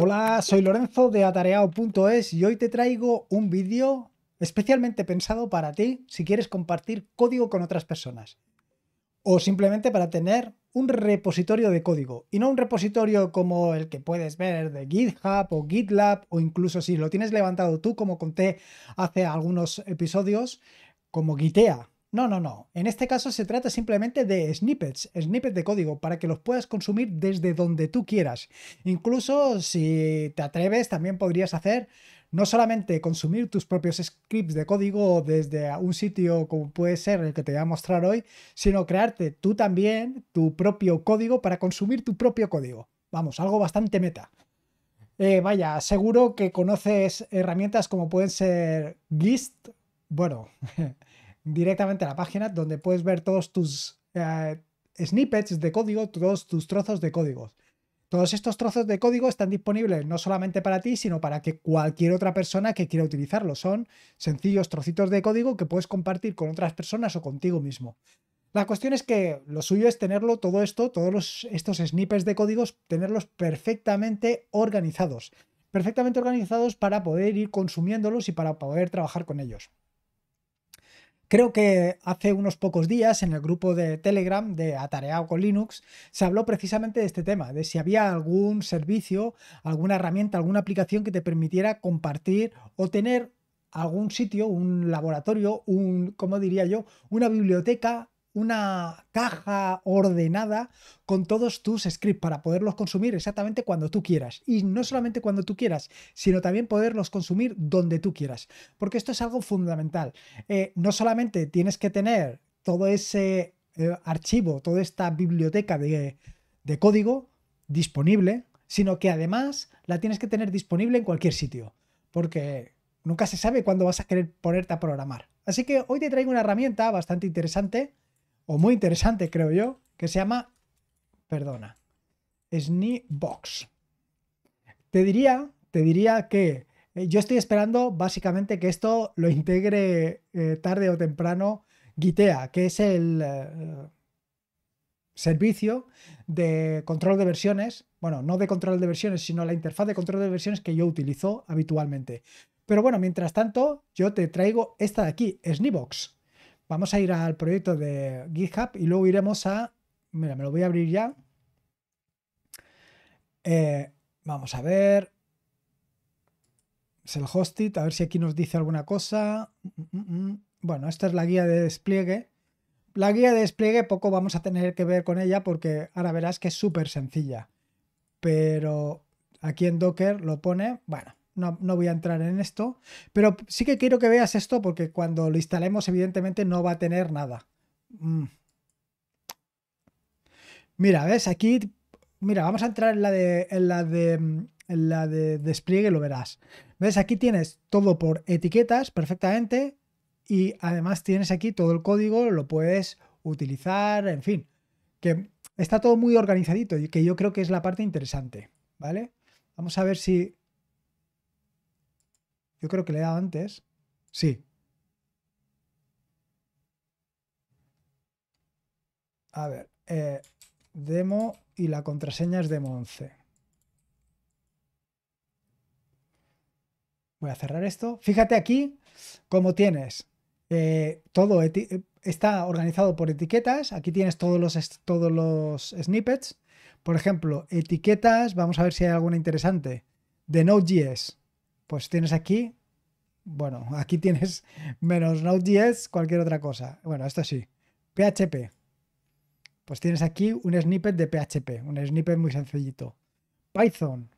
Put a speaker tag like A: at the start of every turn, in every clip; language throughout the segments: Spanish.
A: Hola, soy Lorenzo de Atareao.es y hoy te traigo un vídeo especialmente pensado para ti si quieres compartir código con otras personas o simplemente para tener un repositorio de código y no un repositorio como el que puedes ver de GitHub o GitLab o incluso si lo tienes levantado tú como conté hace algunos episodios como Gitea, no, no, no. En este caso se trata simplemente de snippets, snippets de código, para que los puedas consumir desde donde tú quieras. Incluso si te atreves, también podrías hacer no solamente consumir tus propios scripts de código desde un sitio como puede ser el que te voy a mostrar hoy, sino crearte tú también tu propio código para consumir tu propio código. Vamos, algo bastante meta. Eh, vaya, seguro que conoces herramientas como pueden ser GIST. Bueno, directamente a la página donde puedes ver todos tus eh, snippets de código, todos tus trozos de código. Todos estos trozos de código están disponibles no solamente para ti, sino para que cualquier otra persona que quiera utilizarlos. Son sencillos trocitos de código que puedes compartir con otras personas o contigo mismo. La cuestión es que lo suyo es tenerlo todo esto, todos estos snippets de códigos, tenerlos perfectamente organizados. Perfectamente organizados para poder ir consumiéndolos y para poder trabajar con ellos. Creo que hace unos pocos días en el grupo de Telegram de Atareado con Linux se habló precisamente de este tema, de si había algún servicio, alguna herramienta, alguna aplicación que te permitiera compartir o tener algún sitio, un laboratorio, un, como diría yo? Una biblioteca una caja ordenada con todos tus scripts para poderlos consumir exactamente cuando tú quieras. Y no solamente cuando tú quieras, sino también poderlos consumir donde tú quieras. Porque esto es algo fundamental. Eh, no solamente tienes que tener todo ese eh, archivo, toda esta biblioteca de, de código disponible, sino que además la tienes que tener disponible en cualquier sitio. Porque nunca se sabe cuándo vas a querer ponerte a programar. Así que hoy te traigo una herramienta bastante interesante o muy interesante, creo yo, que se llama, perdona, Sneebox. Te diría, te diría que eh, yo estoy esperando básicamente que esto lo integre eh, tarde o temprano Gitea, que es el eh, servicio de control de versiones, bueno, no de control de versiones, sino la interfaz de control de versiones que yo utilizo habitualmente. Pero bueno, mientras tanto, yo te traigo esta de aquí, Sneebox. Vamos a ir al proyecto de GitHub y luego iremos a... Mira, me lo voy a abrir ya. Eh, vamos a ver. Es el hostit, a ver si aquí nos dice alguna cosa. Mm, mm, mm. Bueno, esta es la guía de despliegue. La guía de despliegue poco vamos a tener que ver con ella porque ahora verás que es súper sencilla. Pero aquí en Docker lo pone, bueno, no, voy a entrar en esto, pero sí que quiero que veas esto porque cuando lo instalemos evidentemente no va a tener nada. Mm. Mira, ¿ves? Aquí, mira, vamos a entrar en la de, en la de, mm, en la de despliegue, lo verás. ¿Ves? Aquí tienes todo por etiquetas perfectamente y además tienes aquí todo el código, lo puedes utilizar, en fin, que está todo muy organizadito y que yo creo que es la parte interesante, ¿vale? Vamos a ver si yo creo que le he dado antes. Sí. A ver. Eh, demo y la contraseña es demo 11. Voy a cerrar esto. Fíjate aquí cómo tienes eh, todo está organizado por etiquetas. Aquí tienes todos los, todos los snippets. Por ejemplo, etiquetas, vamos a ver si hay alguna interesante, de Node.js pues tienes aquí, bueno, aquí tienes menos Node.js, cualquier otra cosa. Bueno, esto sí, PHP. Pues tienes aquí un snippet de PHP, un snippet muy sencillito. Python.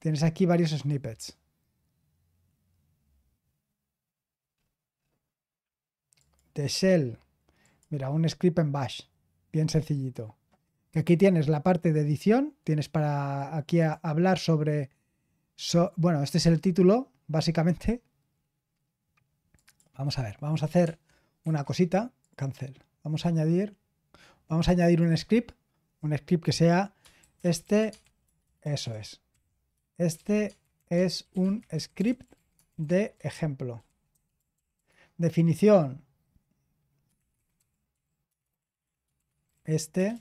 A: Tienes aquí varios snippets. de shell. Mira, un script en bash, bien sencillito. Aquí tienes la parte de edición, tienes para aquí hablar sobre bueno, este es el título, básicamente. Vamos a ver, vamos a hacer una cosita, cancel. Vamos a añadir, vamos a añadir un script, un script que sea este, eso es. Este es un script de ejemplo. Definición. Este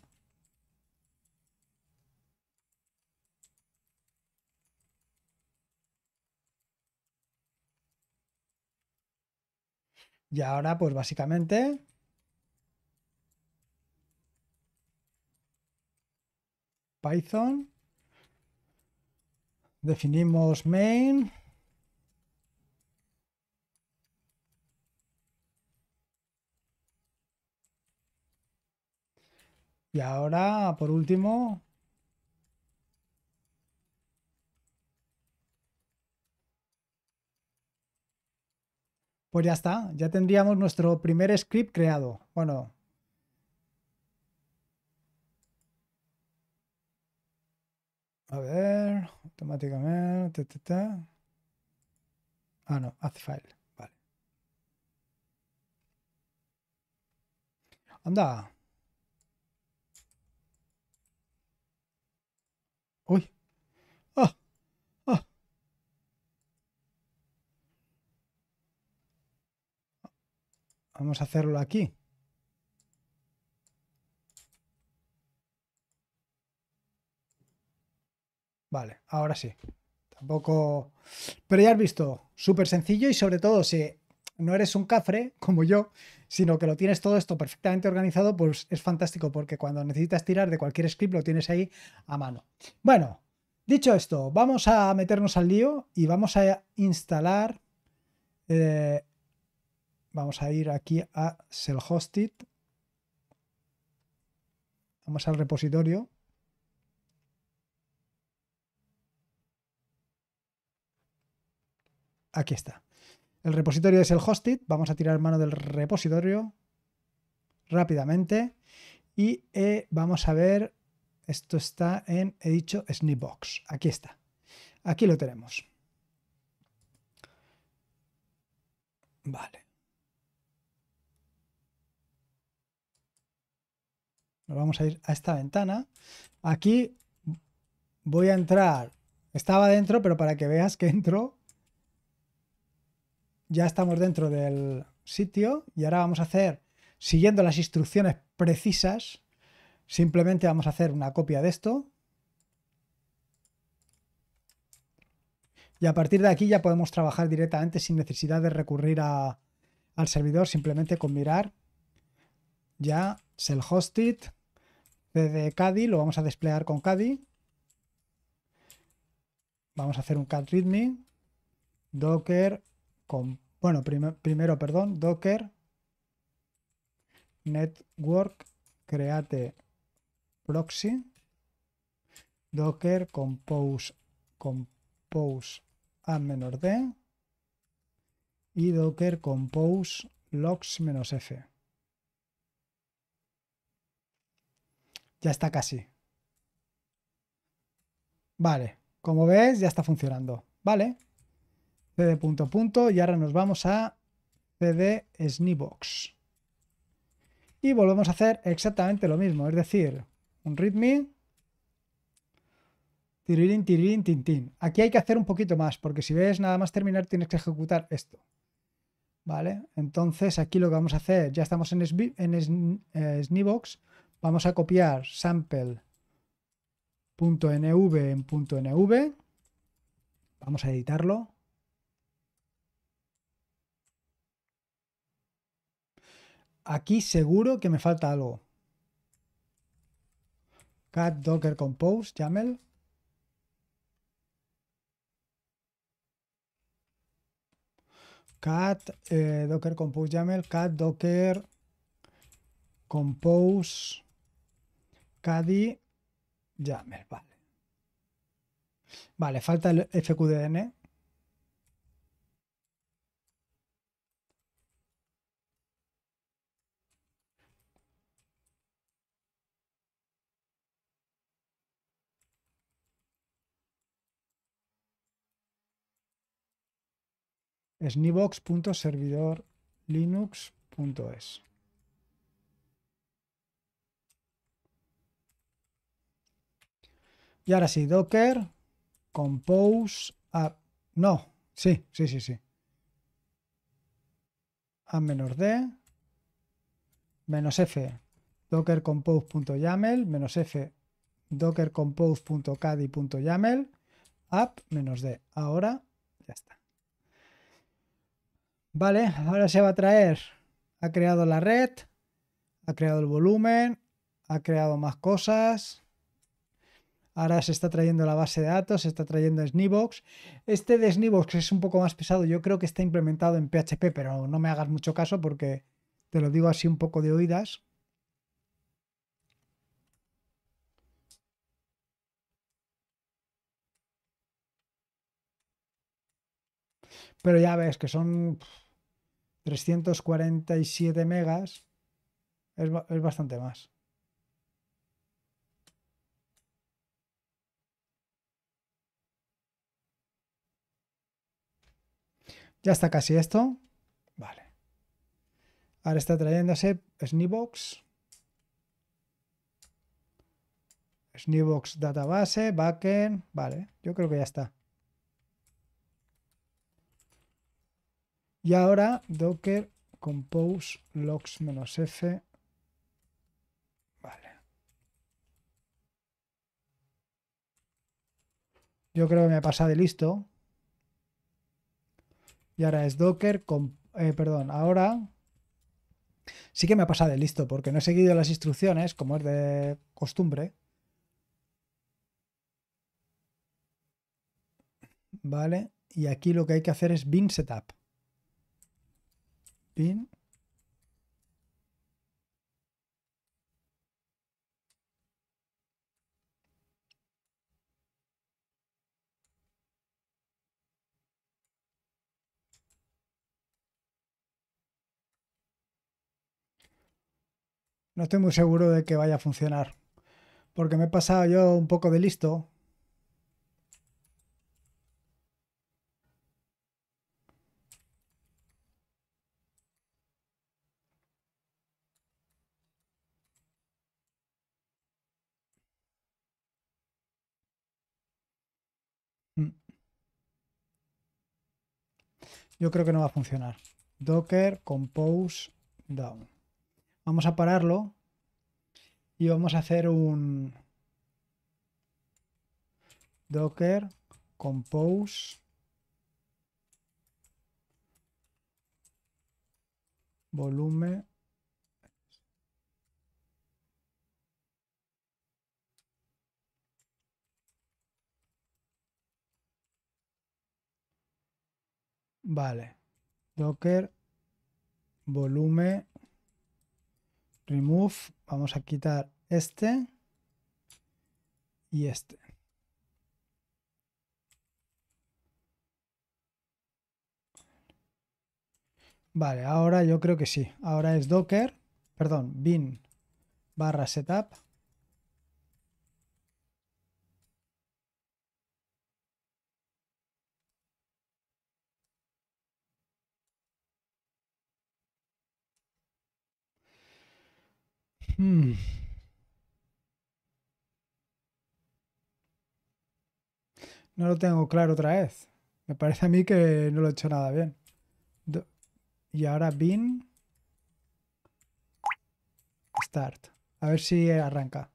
A: Y ahora, pues básicamente... Python. Definimos main. Y ahora, por último, Pues ya está, ya tendríamos nuestro primer script creado. Bueno. A ver, automáticamente. Ah, no, add file. Vale. Anda. Vamos a hacerlo aquí. Vale, ahora sí. Tampoco... Pero ya has visto, súper sencillo y sobre todo si no eres un cafre como yo, sino que lo tienes todo esto perfectamente organizado, pues es fantástico porque cuando necesitas tirar de cualquier script lo tienes ahí a mano. Bueno, dicho esto, vamos a meternos al lío y vamos a instalar eh, Vamos a ir aquí a selhostit. Hosted. Vamos al repositorio. Aquí está. El repositorio es el hosted. Vamos a tirar mano del repositorio rápidamente. Y eh, vamos a ver, esto está en, he dicho, Snipbox. Aquí está. Aquí lo tenemos. Vale. Nos vamos a ir a esta ventana. Aquí voy a entrar. Estaba dentro, pero para que veas que entro, ya estamos dentro del sitio y ahora vamos a hacer, siguiendo las instrucciones precisas, simplemente vamos a hacer una copia de esto. Y a partir de aquí ya podemos trabajar directamente sin necesidad de recurrir al servidor, simplemente con mirar ya self-hosted, desde Kadi, lo vamos a desplegar con caddy Vamos a hacer un cat readme, docker, con, bueno, primero, perdón, docker, network, create proxy, docker, compose, compose a d, y docker compose logs-f. Ya está casi. Vale, como ves, ya está funcionando. Vale. CD punto punto y ahora nos vamos a CD Snibox. Y volvemos a hacer exactamente lo mismo, es decir, un readme Tiririn, tiririn, Aquí hay que hacer un poquito más, porque si ves nada más terminar tienes que ejecutar esto. ¿Vale? Entonces aquí lo que vamos a hacer, ya estamos en, en Snibox, eh, Vamos a copiar sample.nv en .nv. Vamos a editarlo. Aquí seguro que me falta algo. cat docker compose YAML. cat eh, docker compose YAML, cat docker compose Cadi Jammer, vale. Vale, falta el FQDN. snivox.servidorlinux.es Y ahora sí, docker compose app. No, sí, sí, sí, sí. A menos D, menos F, docker compose.yaml, menos F, docker compose.cadi.yaml, app menos D. Ahora ya está. Vale, ahora se va a traer. Ha creado la red, ha creado el volumen, ha creado más cosas. Ahora se está trayendo la base de datos, se está trayendo Snibox Este de Snibox es un poco más pesado, yo creo que está implementado en PHP, pero no me hagas mucho caso porque te lo digo así un poco de oídas. Pero ya ves que son 347 megas. es, bastante más. Ya está casi esto. Vale. Ahora está trayéndose Snibox. Snibox database, backend. Vale, yo creo que ya está. Y ahora docker compose logs-f. Vale. Yo creo que me pasado de listo. Y ahora es Docker con... Eh, perdón, ahora... Sí que me ha pasado de listo porque no he seguido las instrucciones como es de costumbre. Vale, y aquí lo que hay que hacer es bin setup. Bin No estoy muy seguro de que vaya a funcionar. Porque me he pasado yo un poco de listo. Mm. Yo creo que no va a funcionar. Docker compose down. Vamos a pararlo y vamos a hacer un docker compose volumen Vale. Docker, volumen, remove, vamos a quitar este y este. Vale, ahora yo creo que sí. Ahora es docker, perdón, bin barra setup Hmm. No lo tengo claro otra vez. Me parece a mí que no lo he hecho nada bien. y ahora bin start. A ver si arranca.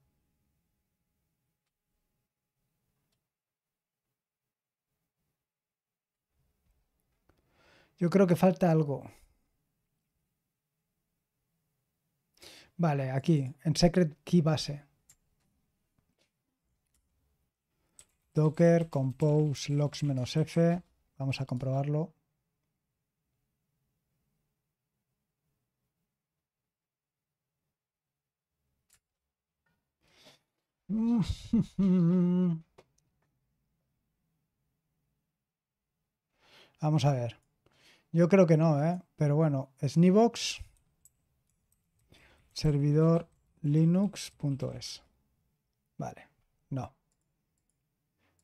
A: Yo creo que falta algo. Vale, aquí, en Secret Key Base. Docker, compose, logs-f. Vamos a comprobarlo. Vamos a ver. Yo creo que no, ¿eh? Pero bueno, Snibox servidor linux.es. Vale, no.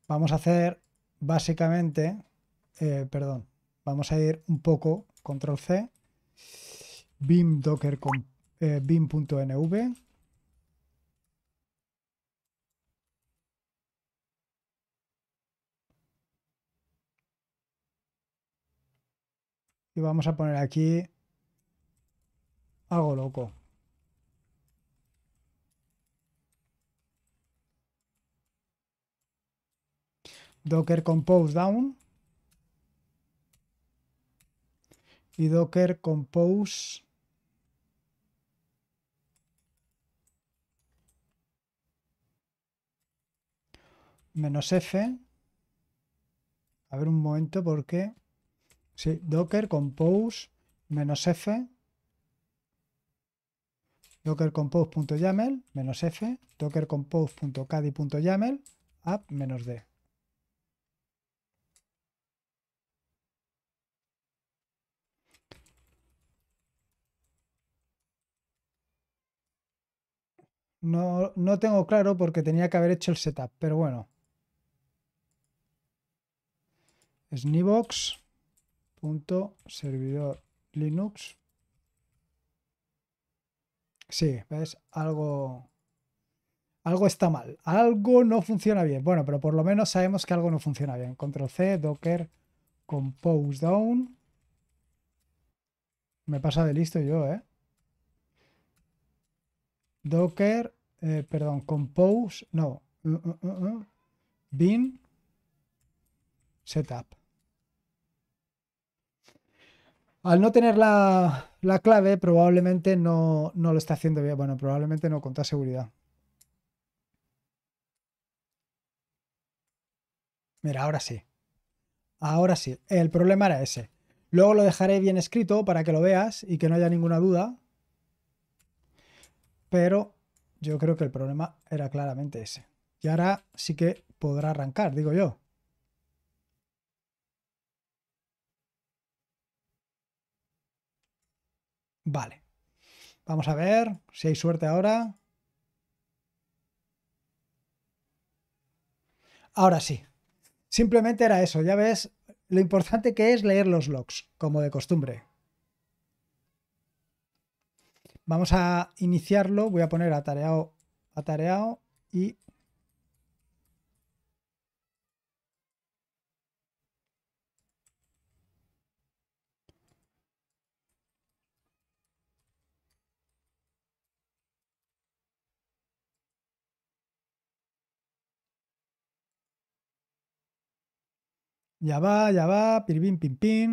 A: Vamos a hacer básicamente, eh, perdón, vamos a ir un poco, control C, bim docker con eh, bim.nv. Y vamos a poner aquí algo loco. docker compose down y docker compose menos f a ver un momento porque sí, docker compose menos f docker compose.yaml menos f docker compose.cadi.yaml app menos d No, tengo claro porque tenía que haber hecho el setup, pero bueno. Snibox linux sí ves algo algo está mal algo no funciona bien bueno pero por lo menos sabemos que algo no funciona bien control c docker compose down me pasa de listo yo eh Docker, eh, perdón, Compose, no, uh, uh, uh, Bin Setup. Al no tener la, clave, probablemente no, no, lo está haciendo bien. Bueno, probablemente no con toda seguridad. Mira, ahora sí. Ahora sí. El problema era ese. Luego lo dejaré bien escrito para que lo veas y que no haya ninguna duda pero yo creo que el problema era claramente ese. Y ahora sí que podrá arrancar, digo yo. Vale. Vamos a ver si hay suerte ahora. Ahora sí. Simplemente era eso. Ya ves lo importante que es leer los logs, como de costumbre. Vamos a iniciarlo. Voy a poner atareado, atareado y... Ya va, ya va, pirvin, pim, pim.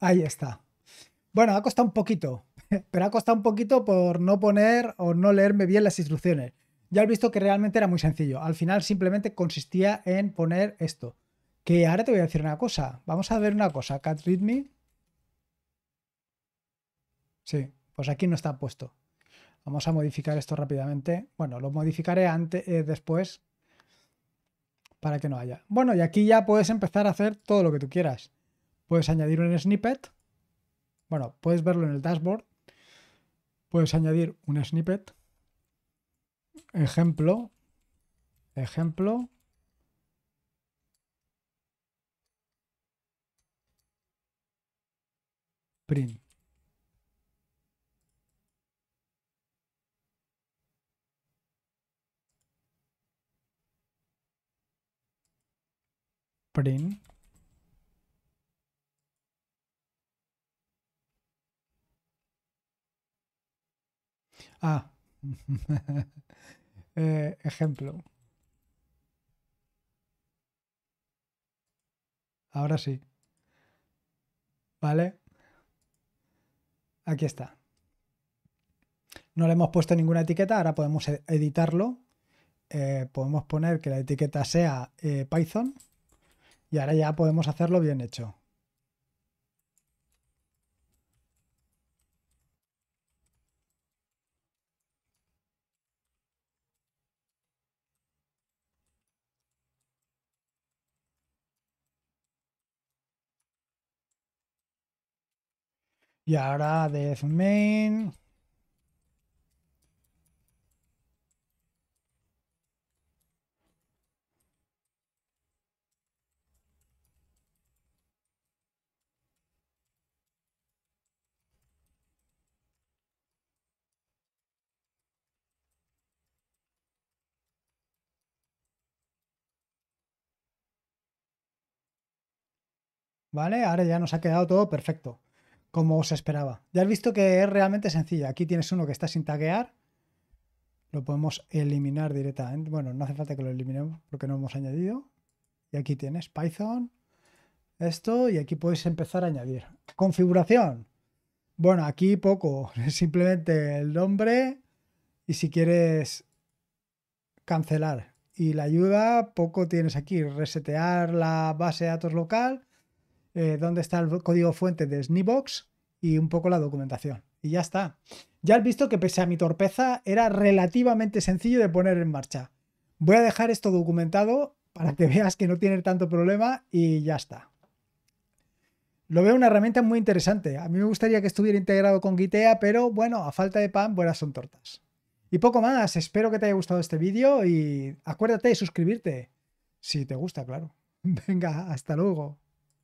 A: Ahí está. Bueno, ha costado un poquito, pero ha costado un poquito por no poner o no leerme bien las instrucciones. Ya has visto que realmente era muy sencillo. Al final simplemente consistía en poner esto. Que ahora te voy a decir una cosa. Vamos a ver una cosa. Cat Sí, pues aquí no está puesto. Vamos a modificar esto rápidamente. Bueno, lo modificaré antes, eh, después para que no haya. Bueno, y aquí ya puedes empezar a hacer todo lo que tú quieras. Puedes añadir un snippet bueno, puedes verlo en el dashboard, puedes añadir un snippet, ejemplo, ejemplo, print. print Ah. Eh, ejemplo. Ahora sí. ¿Vale? Aquí está. No le hemos puesto ninguna etiqueta, ahora podemos editarlo. Eh, podemos poner que la etiqueta sea eh, Python y ahora ya podemos hacerlo bien hecho. Y ahora de main. ¿Vale? Ahora ya nos ha quedado todo perfecto como os esperaba. Ya has visto que es realmente sencilla. Aquí tienes uno que está sin taguear. Lo podemos eliminar directamente. Bueno, no hace falta que lo eliminemos porque no hemos añadido. Y aquí tienes Python, esto, y aquí podéis empezar a añadir. Configuración. Bueno, aquí poco. Simplemente el nombre y si quieres cancelar. Y la ayuda, poco tienes aquí. Resetear la base de datos local donde eh, dónde está el código fuente de Snibox y un poco la documentación. Y ya está. Ya has visto que pese a mi torpeza era relativamente sencillo de poner en marcha. Voy a dejar esto documentado para que veas que no tiene tanto problema y ya está. Lo veo una herramienta muy interesante. A mí me gustaría que estuviera integrado con Gitea, pero bueno, a falta de pan, buenas son tortas. Y poco más, espero que te haya gustado este vídeo y acuérdate de suscribirte, si te gusta, claro. Venga, hasta luego.